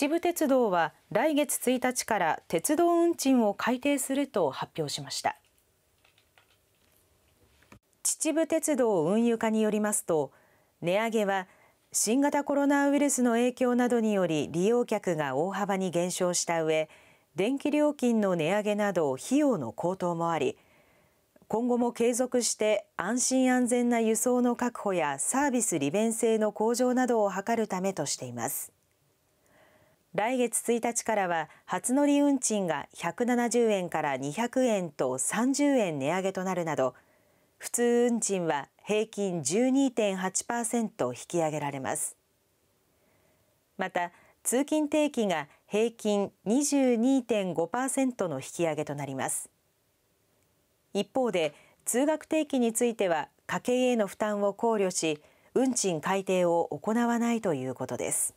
秩父鉄道は来月1日から鉄道運賃を改定すると発表しました秩父鉄道運輸課によりますと値上げは新型コロナウイルスの影響などにより利用客が大幅に減少した上電気料金の値上げなど費用の高騰もあり今後も継続して安心安全な輸送の確保やサービス利便性の向上などを図るためとしています。来月1日からは初乗り運賃が170円から200円と30円値上げとなるなど普通運賃は平均12.8%引き上げられますまた通勤定期が平均22.5%の引き上げとなります一方で通学定期については家計への負担を考慮し運賃改定を行わないということです。